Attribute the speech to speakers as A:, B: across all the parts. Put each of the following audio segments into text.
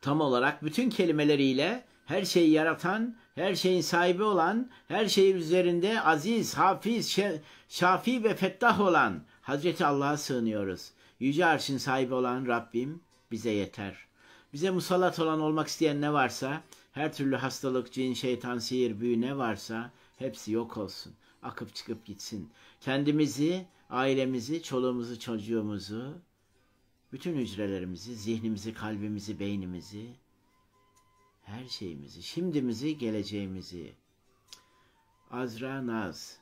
A: tam olarak bütün kelimeleriyle her şeyi yaratan, her şeyin sahibi olan, her şeyin üzerinde aziz, hafiz, şafi ve fettah olan Hazreti Allah'a sığınıyoruz. Yüce Arş'ın sahibi olan Rabbim bize yeter. Bize musallat olan olmak isteyen ne varsa, her türlü hastalık, cin, şeytan, sihir, büyü ne varsa hepsi yok olsun. Akıp çıkıp gitsin. Kendimizi, ailemizi, çoluğumuzu, çocuğumuzu, bütün hücrelerimizi, zihnimizi, kalbimizi, beynimizi, her şeyimizi, şimdimizi, geleceğimizi. Azra Naz,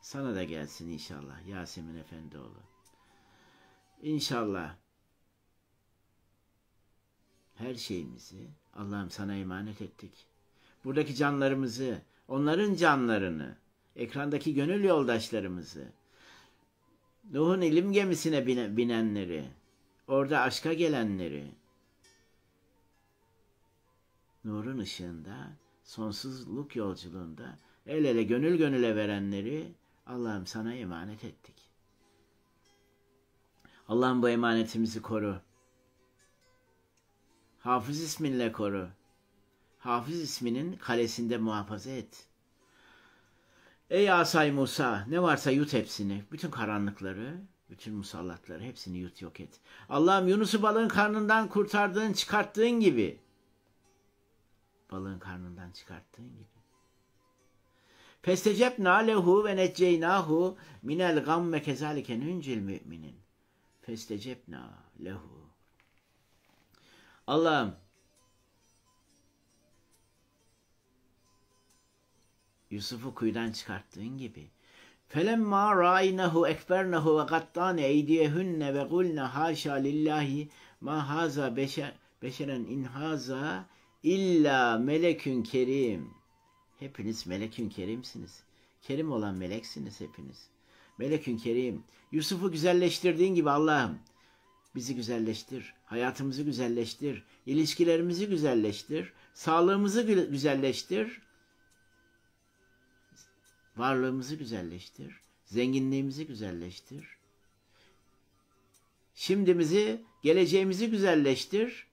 A: sana da gelsin inşallah Yasemin Efendioğlu. İnşallah her şeyimizi Allah'ım sana emanet ettik. Buradaki canlarımızı, onların canlarını, ekrandaki gönül yoldaşlarımızı, Nuh'un ilim gemisine binenleri, Orada aşka gelenleri nurun ışığında sonsuzluk yolculuğunda el ele gönül gönüle verenleri Allah'ım sana emanet ettik. Allah'ım bu emanetimizi koru. Hafız isminle koru. Hafız isminin kalesinde muhafaza et. Ey Asay Musa ne varsa yut hepsini, bütün karanlıkları bütün musallatları hepsini yut yok et. Allah'ım Yunus'u balığın karnından kurtardığın, çıkarttığın gibi. Balığın karnından çıkarttığın gibi. Festecebna lehu ve necceynahu minel gamme kezalike nüncil müminin. Festecebna lehu. Allah'ım Yusuf'u kuyudan çıkarttığın gibi Felemma ra'aynahu ekbernahu ve gattane eydiyehünne ve gulna haşa lillahi ma haza beşeren in haza illa melekün kerim. Hepiniz melekün kerimsiniz. Kerim olan meleksiniz hepiniz. Melekün kerim. Yusuf'u güzelleştirdiğin gibi Allah'ım bizi güzelleştir. Hayatımızı güzelleştir. ilişkilerimizi güzelleştir. Sağlığımızı güzelleştir Varlığımızı güzelleştir. Zenginliğimizi güzelleştir. Şimdimizi, geleceğimizi güzelleştir.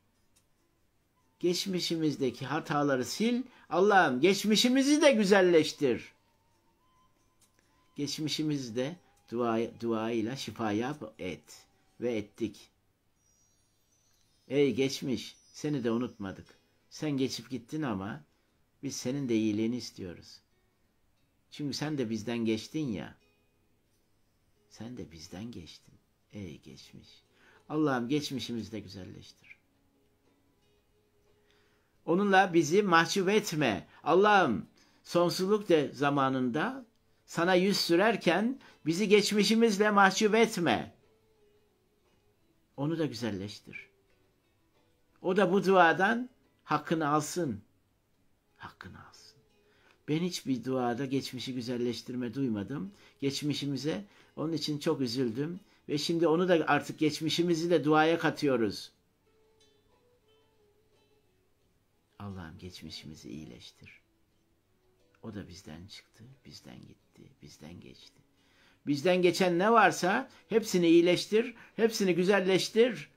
A: Geçmişimizdeki hataları sil. Allah'ım geçmişimizi de güzelleştir. Geçmişimizde dua, duayla şifa yap et ve ettik. Ey geçmiş seni de unutmadık. Sen geçip gittin ama biz senin de iyiliğini istiyoruz.'' Çünkü sen de bizden geçtin ya. Sen de bizden geçtin. Ey geçmiş. Allah'ım geçmişimizi de güzelleştir. Onunla bizi mahcup etme. Allah'ım sonsuzluk de zamanında sana yüz sürerken bizi geçmişimizle mahcup etme. Onu da güzelleştir. O da bu duadan hakkını alsın. Hakkını alsın. Ben hiçbir duada geçmişi güzelleştirme duymadım. Geçmişimize onun için çok üzüldüm ve şimdi onu da artık geçmişimizi de duaya katıyoruz. Allah'ım geçmişimizi iyileştir. O da bizden çıktı, bizden gitti, bizden geçti. Bizden geçen ne varsa hepsini iyileştir, hepsini güzelleştir,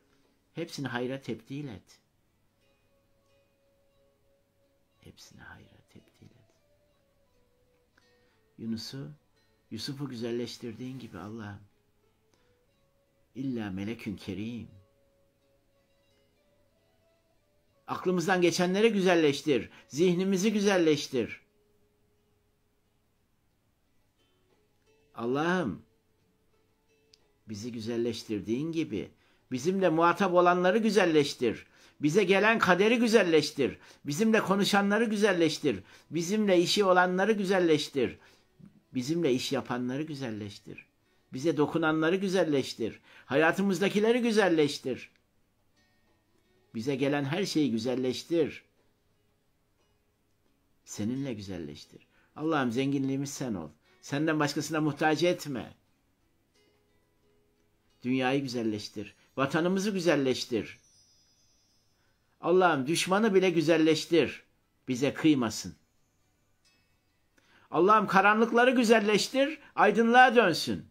A: hepsini hayra tebdil et. Hepsini hayra. Yunus'u, Yusuf'u güzelleştirdiğin gibi Allah'ım. illa melekün kerim. Aklımızdan geçenleri güzelleştir. Zihnimizi güzelleştir. Allah'ım bizi güzelleştirdiğin gibi bizimle muhatap olanları güzelleştir. Bize gelen kaderi güzelleştir. Bizimle konuşanları güzelleştir. Bizimle işi olanları güzelleştir. Bizimle iş yapanları güzelleştir. Bize dokunanları güzelleştir. Hayatımızdakileri güzelleştir. Bize gelen her şeyi güzelleştir. Seninle güzelleştir. Allah'ım zenginliğimiz sen ol. Senden başkasına muhtaç etme. Dünyayı güzelleştir. Vatanımızı güzelleştir. Allah'ım düşmanı bile güzelleştir. Bize kıymasın. Allah'ım karanlıkları güzelleştir, aydınlığa dönsün.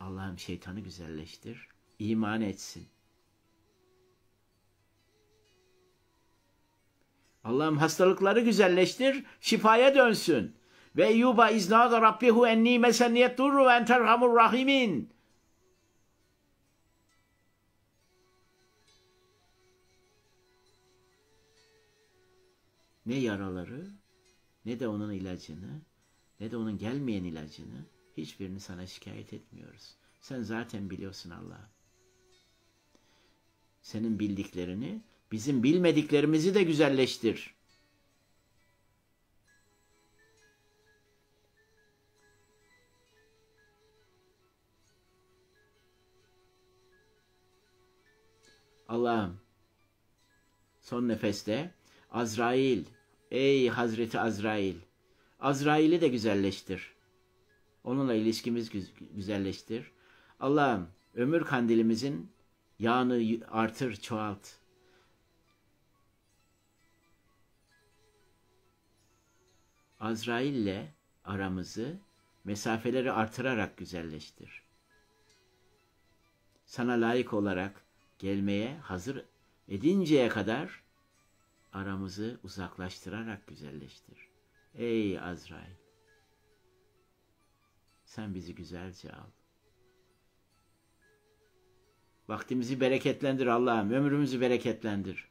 A: Allah'ım şeytanı güzelleştir, iman etsin. Allah'ım hastalıkları güzelleştir, şifaya dönsün. Ve Eyyuba iznâda rabbihu enni meseniyet durru ve enterhamur rahimin. ne yaraları ne de onun ilacını ne de onun gelmeyen ilacını hiçbirini sana şikayet etmiyoruz. Sen zaten biliyorsun Allah. Senin bildiklerini bizim bilmediklerimizi de güzelleştir. Allah'ım son nefeste Azrail Ey Hazreti Azrail! Azrail'i de güzelleştir. Onunla ilişkimiz güzelleştir. Allah'ım ömür kandilimizin yağını artır, çoğalt. Azrail'le aramızı mesafeleri artırarak güzelleştir. Sana layık olarak gelmeye hazır edinceye kadar aramızı uzaklaştırarak güzelleştir. Ey Azrail! Sen bizi güzelce al. Vaktimizi bereketlendir Allah'ım. Ömrümüzü bereketlendir.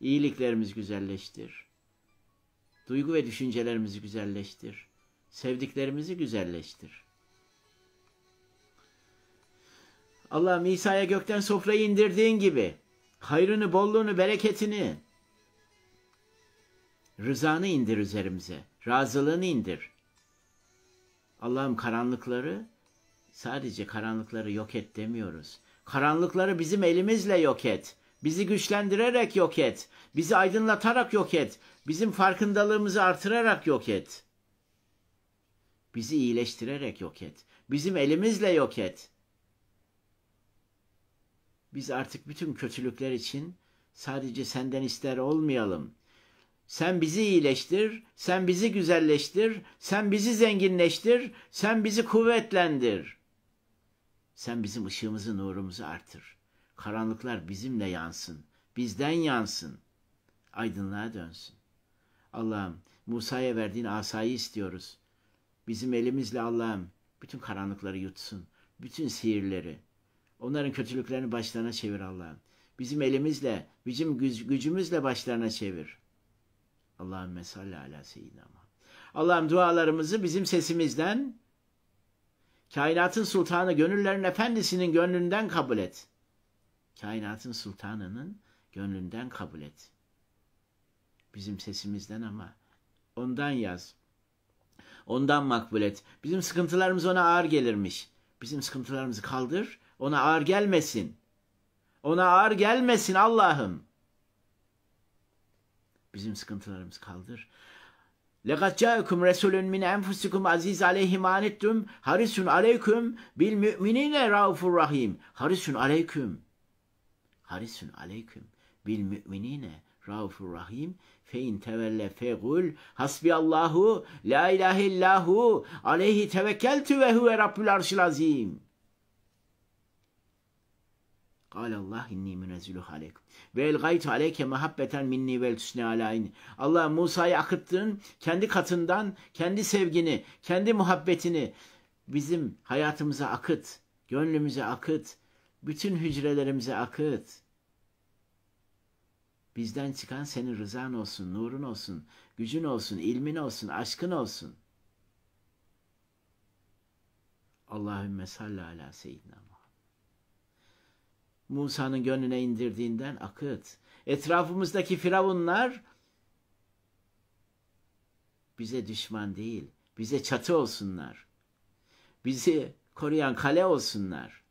A: İyiliklerimiz güzelleştir. Duygu ve düşüncelerimizi güzelleştir. Sevdiklerimizi güzelleştir. Allah'ım İsa'ya gökten sofrayı indirdiğin gibi hayrını, bolluğunu, bereketini, rızanı indir üzerimize, razılığını indir. Allah'ım karanlıkları, sadece karanlıkları yok et demiyoruz. Karanlıkları bizim elimizle yok et. Bizi güçlendirerek yok et. Bizi aydınlatarak yok et. Bizim farkındalığımızı artırarak yok et. Bizi iyileştirerek yok et. Bizim elimizle yok et.'' Biz artık bütün kötülükler için sadece senden ister olmayalım. Sen bizi iyileştir, sen bizi güzelleştir, sen bizi zenginleştir, sen bizi kuvvetlendir. Sen bizim ışığımızı, nurumuzu artır. Karanlıklar bizimle yansın, bizden yansın. Aydınlığa dönsün. Allah'ım Musa'ya verdiğin asayı istiyoruz. Bizim elimizle Allah'ım bütün karanlıkları yutsun, bütün sihirleri, Onların kötülüklerini başlarına çevir Allah'ım. Bizim elimizle, bizim gücümüzle başlarına çevir. Allahümme salli ala seyyidina Allah'ım dualarımızı bizim sesimizden, kainatın sultanı, gönüllerin efendisinin gönlünden kabul et. Kainatın sultanının gönlünden kabul et. Bizim sesimizden ama ondan yaz. Ondan makbul et. Bizim sıkıntılarımız ona ağır gelirmiş. Bizim sıkıntılarımızı kaldır, ona ağır gelmesin. Ona ağır gelmesin Allah'ım. Bizim sıkıntılarımız kaldır. لَقَدْ جَاءَكُمْ رَسُولٌ مِنْ اَنْفُسِكُمْ عَز۪يزَ عَلَيْهِ مَانِتْتُمْ حَرِسٌ عَلَيْكُمْ بِالْمُؤْمِنِينَ رَعُفُ الرَّحِيمِ Harisun aleyküm. Harisun aleyküm. بِالْمُؤْمِنِينَ رَعُفُ الرَّحِيمِ فَاِنْ تَوَلَّ فَقُلْ حَسْبِيَ اللّٰهُ لَا اِلَٰهِ اللّٰهُ عَلَيْهِ تَوَكَّلْتُ وَهُوَ رَبُّ الْعَرْشِ الْعَظِيمِ Allah inni münezzülü halek. Ve elgayt aleyke mehabbeten minni vel tüsne alayni. Allah Musa'yı akıttığın kendi katından kendi sevgini, kendi muhabbetini bizim hayatımıza akıt, gönlümüze akıt, bütün hücrelerimize akıt. Bizden çıkan senin rızan olsun, nurun olsun, gücün olsun, ilmin olsun, aşkın olsun. Allahümme salli ala seyyidina Musa'nın gönlüne indirdiğinden akıt. Etrafımızdaki firavunlar bize düşman değil, bize çatı olsunlar. Bizi koruyan kale olsunlar.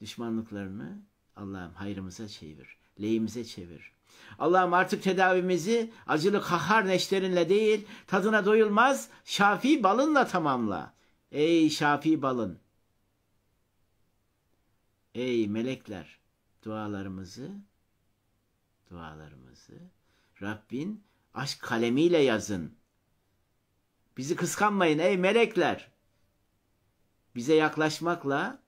A: Düşmanlıklarını Allah'ım hayrımıza çevir, lehimize çevir. Allah'ım artık tedavimizi acılı kahar neşterinle değil, tadına doyulmaz şafi balınla tamamla. Ey şafi balın, Ey melekler dualarımızı dualarımızı Rabbin aşk kalemiyle yazın. Bizi kıskanmayın ey melekler. Bize yaklaşmakla,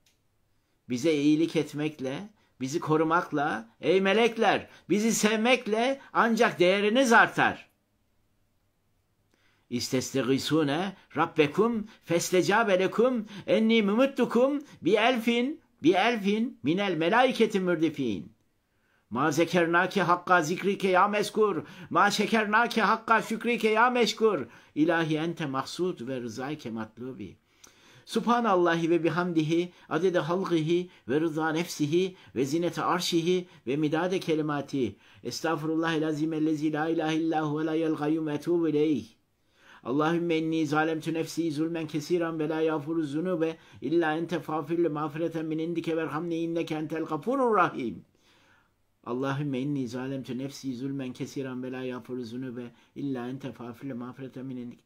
A: bize iyilik etmekle, bizi korumakla, ey melekler, bizi sevmekle ancak değeriniz artar. İstestegîsûne rabbekum festecabe lekum enni mumuttukum bi elfin bi elfin minel melaiketi mürdifin. Ma zekernake hakka zikrike ya meskur. Ma şekernake hakka şükrike ya meşkur. İlahi ente mahsud ve rızaike matlubi. Subhanallahi ve bihamdihi, adede halgihi ve rıza nefsihi ve zinete arşihi ve midade kelimati. Estağfurullah el azim ellezi la ilahe illahu ve la yel gayyum etubu ileyh. Allahümme enni zalemtü nefsi zulmen kesiran ve la yağfuru zunube illa ente fafirli mağfireten min indike verhamni inneke entel gafurur rahim. Allahümme enni zalemtü nefsi zulmen kesiran ve la yağfuru zunube illa ente fafirli mağfireten min indike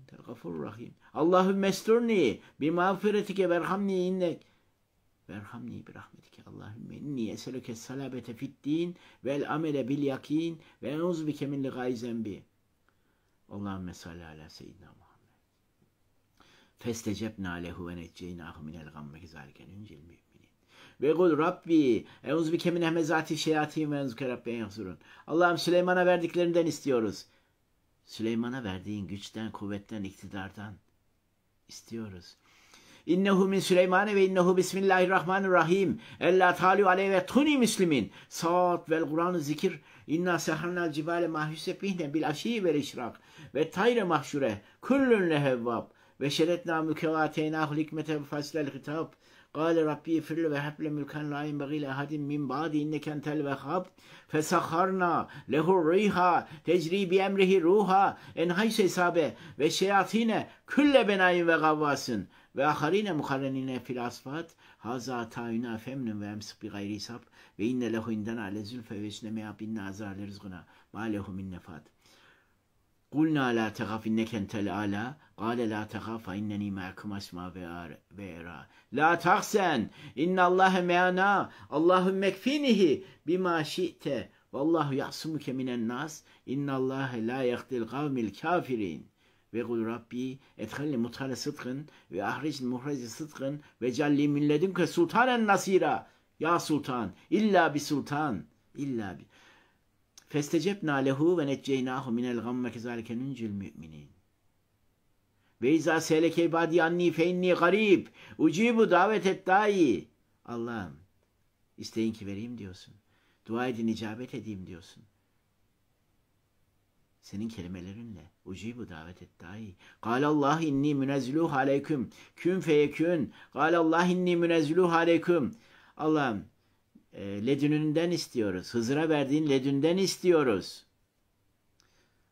A: entel gafurur rahim. Allahümme esturni bi mağfiretike verhamni inneke Verhamni bi rahmetike Allahümme inni eselüke salabete fid din vel amele bil yakin ve enzubike min ligay zembi. Allahümme salli ala seyyidina Muhammed. Festecebna lehu ve necceynâhu minel gamme kezâliken üncil mü'minin. Ve kul Rabbi euz bike min hemezâti şeyatîm ve enzuke rabbiyen yahzurun. Allah'ım Süleyman'a verdiklerinden istiyoruz. Süleyman'a verdiğin güçten, kuvvetten, iktidardan istiyoruz. İnnehu min Süleyman ve innehu bismillahirrahmanirrahim. Ella talu aleyh ve tuni müslimin. Saat vel Kur'an-ı zikir İnna seharnal cibale pihne bil aşiyi vel işrak ve tayre mahşure kullun lehevvab ve şeretna mükevateynahu hikmete faslel hitab قال ربي اغفر له وهب له ملكا لا ينبغي لاحد من بعد انك انت الوهاب فسخرنا له الريح تجري بامره روحا ان حيث حسابه ve şeyatine külle benayin ve gavvasın ve aharine mukarrenine fil Haza tayuna femnun ve emsik bi gayri hesap ve inne lehu inden ale zülfe ve üstüne meyab inne azale rızgına ma lehu min nefat. Kulna la tehaf inneke entel ala. Kale la tehaf fa inneni me'akum asma ve era. La tahsen innallâhe me'ana. Allahümme kfinihi bima şi'te. Vallahu ya'sumuke minen nas. İnnallâhe la yehtil kavmil kafirin ve kul Rabbi ethalni mutale sıdkın ve ahricin muhreci sıdkın ve celli min ledünke sultanen nasira. Ya sultan, illa bi sultan, illa bi. Festecebna lehu ve necceynahu minel gamme kezalike nüncül müminin. Ve izâ seleke ibâdi annî fe inni garib. Ucibu davet et dahi. Allah'ım isteyin ki vereyim diyorsun. Dua edin icabet edeyim diyorsun. Senin kelimelerinle. Ucibu davet et dahi. Kalallah inni münezluh aleyküm. Kün feyekün. Kalallah inni münezluh aleyküm. Allah'ım e, ledününden istiyoruz. Hızır'a verdiğin ledünden istiyoruz.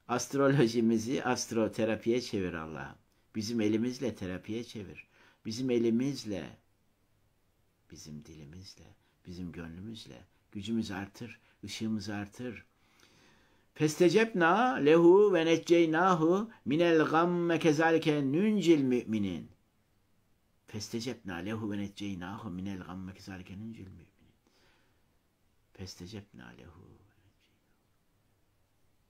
A: Astrolojimizi astroterapiye çevir Allah'ım. Bizim elimizle terapiye çevir. Bizim elimizle, bizim dilimizle, bizim gönlümüzle gücümüz artır, ışığımız artır, Festecebna lehu ve necceynahu minel gamme kezalike nüncil müminin. Festecebna lehu ve necceynahu minel gamme kezalike nüncil müminin. Festecebna lehu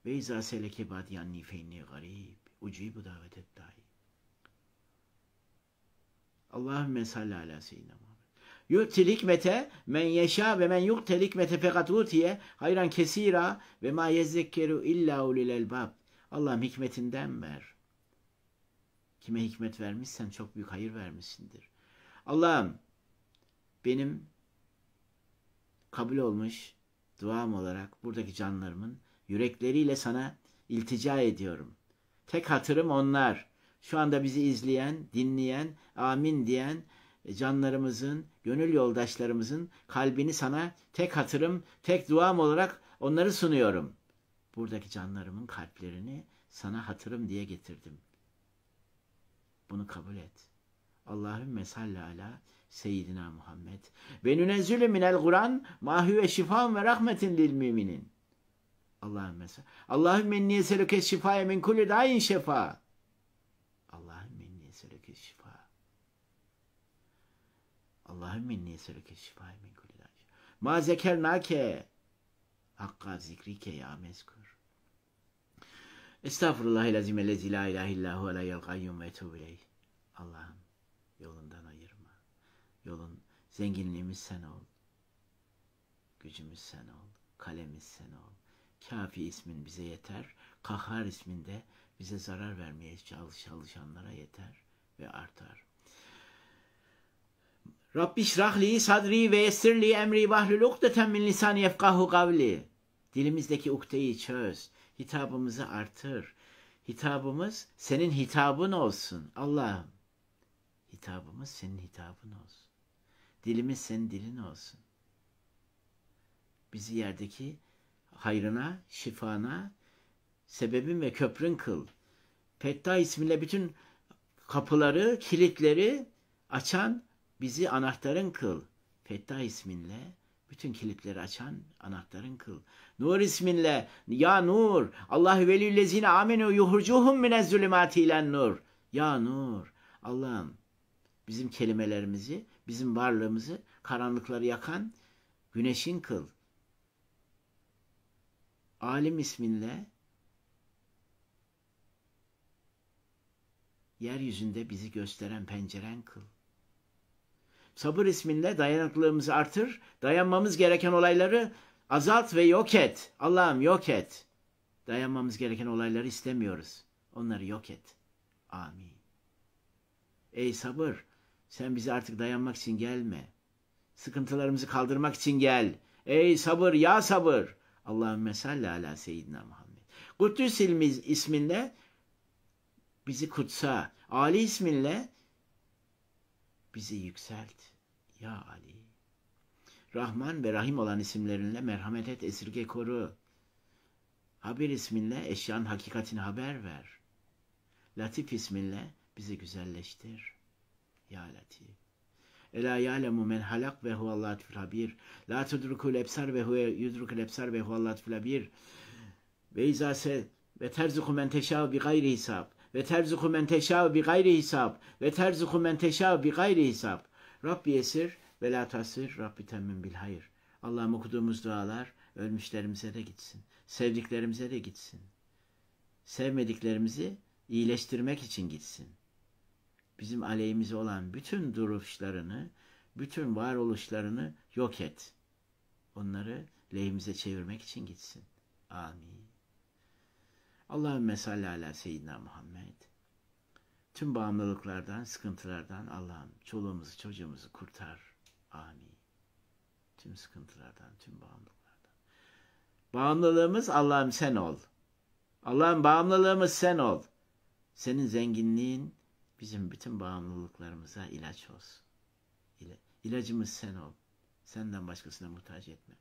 A: ve izâ seleke badiyanni nifeyni garib. Ucibu davetet dahi. Allahümme salli ala seyyidina yu'til hikmete men yeşâ ve men yu'til hikmete fekat utiye hayran kesira ve ma yezekkeru illa ulil elbab. Allah'ım hikmetinden ver. Kime hikmet vermişsen çok büyük hayır vermişsindir. Allah'ım benim kabul olmuş duam olarak buradaki canlarımın yürekleriyle sana iltica ediyorum. Tek hatırım onlar. Şu anda bizi izleyen, dinleyen, amin diyen e, canlarımızın, gönül yoldaşlarımızın kalbini sana tek hatırım, tek duam olarak onları sunuyorum. Buradaki canlarımın kalplerini sana hatırım diye getirdim. Bunu kabul et. Allahümme salli ala Seyyidina Muhammed. Ve nünezzülü minel Kur'an mahü ve şifam ve rahmetin lil müminin. Allahümme salli. Allahümme niyeselüke şifaya min kulli dain şefa. Allahümme inni eselüke şifayı min kulli daş. Ma zekernake hakka zikrike ya mezkur. Estağfurullah lazim ellezî la ilahe illâhu aleyhel gayyum ve etûbü Allah'ım yolundan ayırma. Yolun zenginliğimiz sen ol. Gücümüz sen ol. Kalemiz sen ol. Kafi ismin bize yeter. Kahhar isminde bize zarar vermeye çalışanlara yeter ve artar. Rabbi şrahli sadri ve yessirli emri vahlul ukdeten min lisani yefkahu kavli. Dilimizdeki ukdeyi çöz. Hitabımızı artır. Hitabımız senin hitabın olsun Allah'ım. Hitabımız senin hitabın olsun. Dilimiz senin dilin olsun. Bizi yerdeki hayrına, şifana, sebebin ve köprün kıl. Petta ismiyle bütün kapıları, kilitleri açan Bizi anahtarın kıl. Fettah isminle bütün kilitleri açan anahtarın kıl. Nur isminle ya nur. Allahü velillezine amenu yuhurcuhum minez zulümati ilen nur. Ya nur. Allah'ım bizim kelimelerimizi, bizim varlığımızı karanlıkları yakan güneşin kıl. Alim isminle yeryüzünde bizi gösteren penceren kıl. Sabır isminle dayanıklılığımızı artır, dayanmamız gereken olayları azalt ve yok et. Allah'ım yok et. Dayanmamız gereken olayları istemiyoruz. Onları yok et. Amin. Ey sabır, sen bize artık dayanmak için gelme. Sıkıntılarımızı kaldırmak için gel. Ey sabır, ya sabır. Allahümme salli ala seyyidina Muhammed. ilmiz isminle bizi kutsa, Ali isminle bizi yükselt. Ya Ali. Rahman ve Rahim olan isimlerinle merhamet et, esirge koru. Haber isminle eşyanın hakikatini haber ver. Latif isminle bizi güzelleştir. Ya Latif. Ela ya'lemu men halak ve huvallatifül habir. La tudrukul ebsar ve huve yudrukul ebsar ve huvallatifül habir. Ve izase ve terzuku men teşav bi gayri hisab, Ve terzuku men teşav bi gayri hisab, Ve terzuku men teşav bi gayri hisab. Rabbi esir ve la tasir Rabbi temmin bil hayır. Allah'ım okuduğumuz dualar ölmüşlerimize de gitsin. Sevdiklerimize de gitsin. Sevmediklerimizi iyileştirmek için gitsin. Bizim aleyhimize olan bütün duruşlarını, bütün varoluşlarını yok et. Onları lehimize çevirmek için gitsin. Amin. Allahümme salli ala seyyidina Muhammed Tüm bağımlılıklardan, sıkıntılardan Allah'ım çoluğumuzu, çocuğumuzu kurtar. Amin. Tüm sıkıntılardan, tüm bağımlılıklardan. Bağımlılığımız Allah'ım sen ol. Allah'ım bağımlılığımız sen ol. Senin zenginliğin bizim bütün bağımlılıklarımıza ilaç olsun. İla, ilacımız sen ol. Senden başkasına muhtaç etme.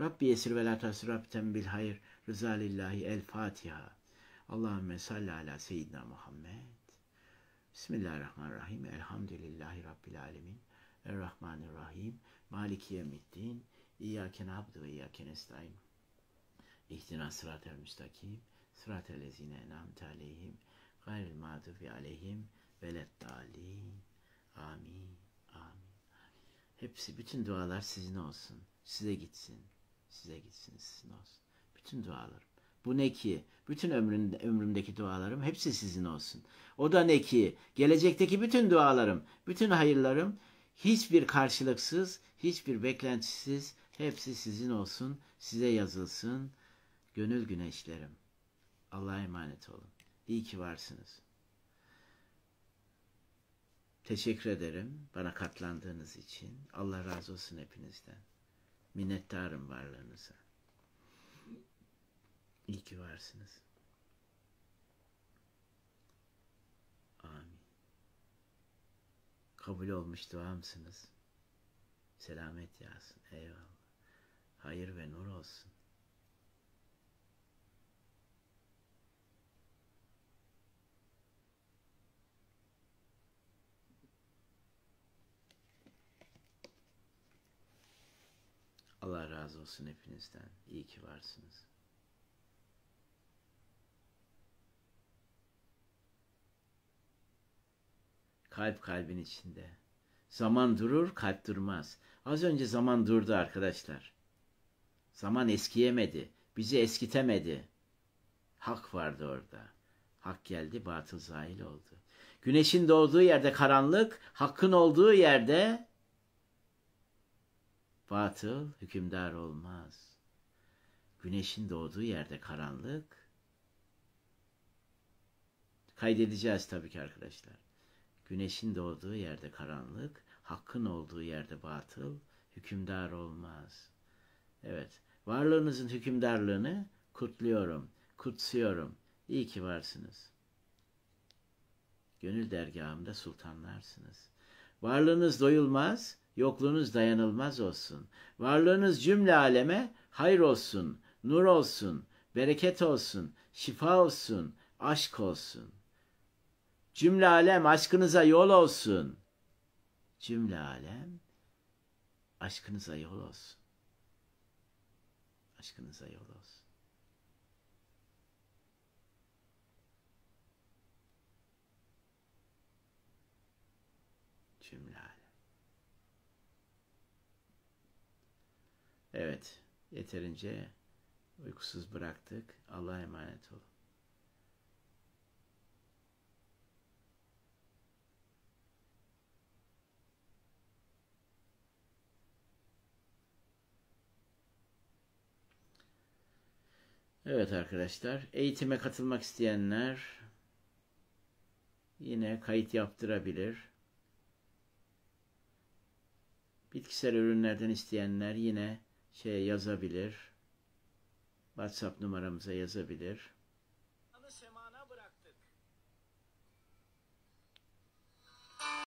A: Rabbi esir ve la tasir Rabbiten bil hayır. Rıza el Fatiha. Allahümme salli ala seyyidina Muhammed. Bismillahirrahmanirrahim. Elhamdülillahi Rabbil alemin. Errahmanirrahim. Maliki yevmiddin. İyyâke nabdu ve iyâke nestaîn. İhtina sıratel müstakim. Sıratel lezîne en'amte aleyhim. Gayril mağdubi aleyhim. Veleddâlin. Amin. Amin. Hepsi, bütün dualar sizin olsun. Size gitsin. Size gitsin, sizin olsun. Bütün dualarım. Bu ne ki? Bütün ömrümde, ömrümdeki dualarım hepsi sizin olsun. O da ne ki? Gelecekteki bütün dualarım, bütün hayırlarım hiçbir karşılıksız, hiçbir beklentisiz hepsi sizin olsun, size yazılsın. Gönül güneşlerim. Allah'a emanet olun. İyi ki varsınız. Teşekkür ederim bana katlandığınız için. Allah razı olsun hepinizden. Minnettarım varlığınıza. İyi ki varsınız. Amin. Kabul olmuş duamsınız. Selamet yazsın. Eyvallah. Hayır ve nur olsun. Allah razı olsun hepinizden. İyi ki varsınız. Kalp kalbin içinde. Zaman durur, kalp durmaz. Az önce zaman durdu arkadaşlar. Zaman eskiyemedi, bizi eskitemedi. Hak vardı orada. Hak geldi, batıl zahil oldu. Güneşin doğduğu yerde karanlık, hakkın olduğu yerde batıl hükümdar olmaz. Güneşin doğduğu yerde karanlık. Kaydedeceğiz tabii ki arkadaşlar. Güneşin doğduğu yerde karanlık, hakkın olduğu yerde batıl, hükümdar olmaz. Evet, varlığınızın hükümdarlığını kutluyorum, kutsuyorum. İyi ki varsınız. Gönül dergahımda sultanlarsınız. Varlığınız doyulmaz, yokluğunuz dayanılmaz olsun. Varlığınız cümle aleme hayır olsun, nur olsun, bereket olsun, şifa olsun, aşk olsun.'' Cümle alem aşkınıza yol olsun. Cümle alem aşkınıza yol olsun. Aşkınıza yol olsun. Cümle alem. Evet, yeterince uykusuz bıraktık. Allah'a emanet olun. Evet arkadaşlar, eğitime katılmak isteyenler yine kayıt yaptırabilir. Bitkisel ürünlerden isteyenler yine şeye yazabilir. WhatsApp numaramıza yazabilir.